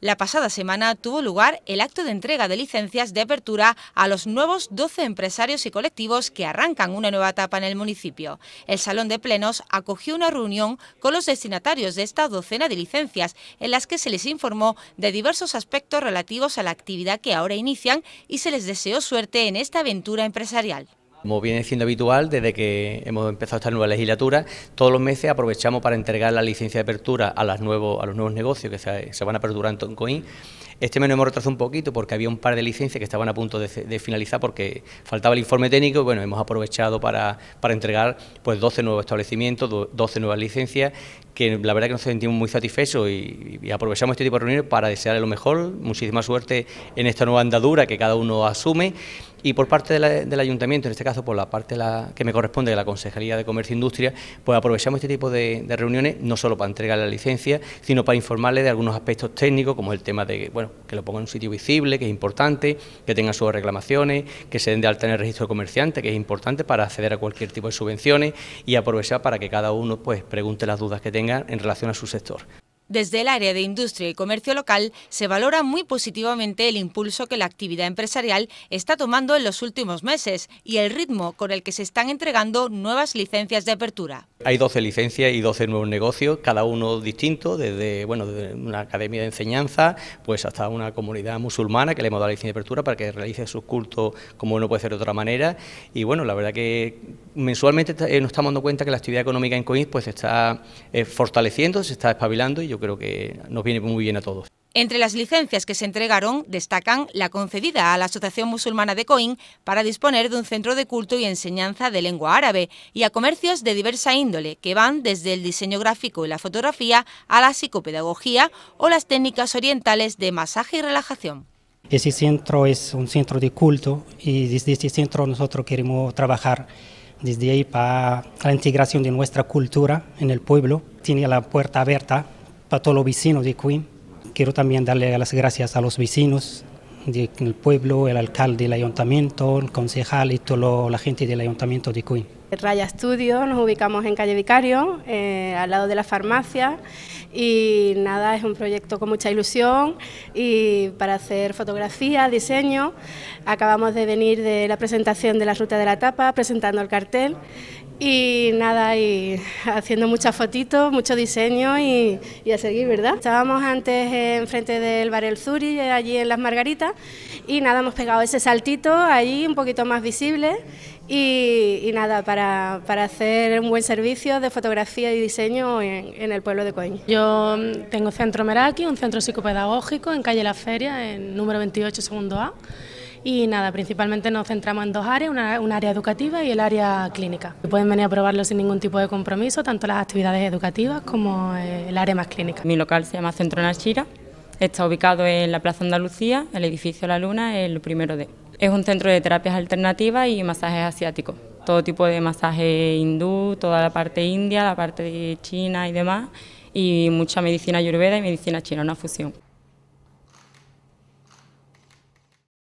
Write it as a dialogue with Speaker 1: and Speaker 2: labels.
Speaker 1: La pasada semana tuvo lugar el acto de entrega de licencias de apertura a los nuevos 12 empresarios y colectivos que arrancan una nueva etapa en el municipio. El Salón de Plenos acogió una reunión con los destinatarios de esta docena de licencias, en las que se les informó de diversos aspectos relativos a la actividad que ahora inician y se les deseó suerte en esta aventura empresarial.
Speaker 2: Como viene siendo habitual, desde que hemos empezado esta nueva legislatura, todos los meses aprovechamos para entregar la licencia de apertura a, las nuevos, a los nuevos negocios que se, van a aperturar en Toncoín. Este mes nos hemos retrasado un poquito porque había un par de licencias que estaban a punto de, finalizar porque faltaba el informe técnico bueno, hemos aprovechado para, entregar pues 12 nuevos establecimientos, 12 nuevas licencias que la verdad que nos sentimos muy satisfechos y, aprovechamos este tipo de reuniones para desearle lo mejor, muchísima suerte en esta nueva andadura que cada uno asume y por parte del ayuntamiento, en este caso por la parte que me corresponde de la Consejería de Comercio e Industria, pues aprovechamos este tipo de, reuniones no solo para entregar la licencia, sino para informarle de algunos aspectos técnicos, como el tema de bueno, que lo ponga en un sitio visible, que es importante, que tenga sus reclamaciones, que se den de alta en el registro de comerciante, que es importante para acceder a cualquier tipo de subvenciones y aprovechar para que cada uno pues pregunte las dudas que tenga en relación a su sector.
Speaker 1: Desde el área de industria y comercio local se valora muy positivamente el impulso que la actividad empresarial está tomando en los últimos meses y el ritmo con el que se están entregando nuevas licencias de apertura.
Speaker 2: Hay 12 licencias y 12 nuevos negocios, cada uno distinto, desde, bueno, una academia de enseñanza pues hasta una comunidad musulmana que le hemos dado la licencia de apertura para que realice sus cultos como uno puede hacer de otra manera. Y bueno, la verdad que mensualmente eh, nos estamos dando cuenta que la actividad económica en Coín pues, se está eh, fortaleciendo, se está espabilando y creo que nos viene muy bien a todos.
Speaker 1: Entre las licencias que se entregaron destacan la concedida a la Asociación Musulmana de Coín para disponer de un centro de culto y enseñanza de lengua árabe y a comercios de diversa índole que van desde el diseño gráfico y la fotografía a la psicopedagogía o las técnicas orientales de masaje y relajación.
Speaker 3: Ese centro es un centro de culto y desde este centro nosotros queremos trabajar desde ahí para la integración de nuestra cultura en el pueblo. Tiene la puerta abierta para todos los vecinos de Queen Quiero también darle las gracias a los vecinos del pueblo, el alcalde del ayuntamiento, el concejal y toda la gente del ayuntamiento de Queen
Speaker 4: Raya Estudio, nos ubicamos en calle Vicario, eh, al lado de la farmacia y nada, es un proyecto con mucha ilusión y para hacer fotografía, diseño. Acabamos de venir de la presentación de la Ruta de la Tapa, presentando el cartel y nada, y haciendo muchas fotitos, mucho diseño y, a seguir, ¿verdad? Estábamos antes en frente del bar El Zuri, allí en Las Margaritas, y nada, hemos pegado ese saltito allí, un poquito más visible, y, nada, para, hacer un buen servicio de fotografía y diseño en, el pueblo de coña Yo mm, tengo Centro Meraki, un centro psicopedagógico en calle La Feria, en número 28, segundo A. Y nada, principalmente nos centramos en dos áreas, un área educativa y el área clínica. Pueden venir a probarlo sin ningún tipo de compromiso, tanto las actividades educativas como eh, el área más clínica. Mi local se llama Centro Nachira, está ubicado en la Plaza Andalucía, el edificio La Luna, el primero de... Es un centro de terapias alternativas y masajes asiáticos todo tipo de masaje hindú, toda la parte india, la parte China y demás, y mucha medicina ayurveda y medicina china, una fusión.